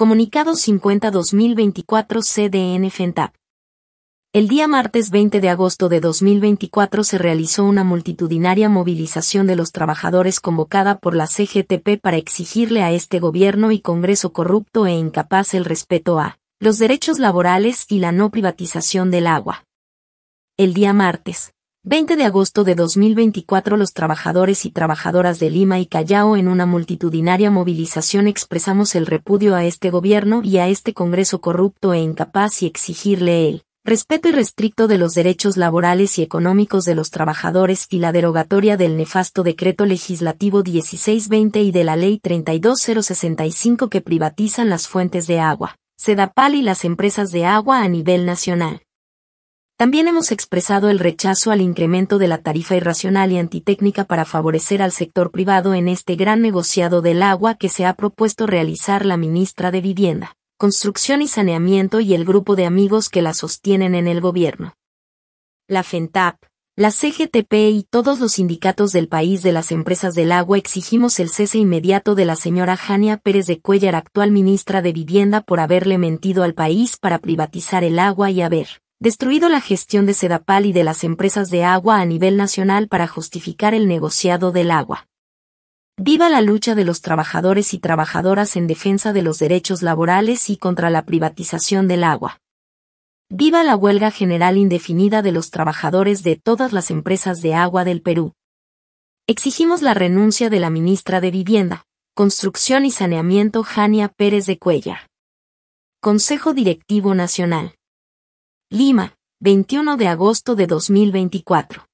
Comunicado 50-2024 CDN FENTAP. El día martes 20 de agosto de 2024 se realizó una multitudinaria movilización de los trabajadores convocada por la CGTP para exigirle a este gobierno y Congreso corrupto e incapaz el respeto a los derechos laborales y la no privatización del agua. El día martes, 20 de agosto de 2024 los trabajadores y trabajadoras de Lima y Callao en una multitudinaria movilización expresamos el repudio a este gobierno y a este Congreso corrupto e incapaz y exigirle el respeto irrestricto de los derechos laborales y económicos de los trabajadores y la derogatoria del nefasto decreto legislativo 1620 y de la ley 32065 que privatizan las fuentes de agua, Sedapal y las empresas de agua a nivel nacional. También hemos expresado el rechazo al incremento de la tarifa irracional y antitécnica para favorecer al sector privado en este gran negociado del agua que se ha propuesto realizar la ministra de Vivienda, Construcción y Saneamiento y el grupo de amigos que la sostienen en el gobierno. La FENTAP, la CGTP y todos los sindicatos del país de las empresas del agua exigimos el cese inmediato de la señora Jania Pérez de Cuellar, actual ministra de Vivienda, por haberle mentido al país para privatizar el agua y haber destruido la gestión de Sedapal y de las empresas de agua a nivel nacional para justificar el negociado del agua. Viva la lucha de los trabajadores y trabajadoras en defensa de los derechos laborales y contra la privatización del agua. Viva la huelga general indefinida de los trabajadores de todas las empresas de agua del Perú. Exigimos la renuncia de la ministra de Vivienda, Construcción y Saneamiento Jania Pérez de Cuella. Consejo Directivo Nacional. Lima, 21 de agosto de 2024.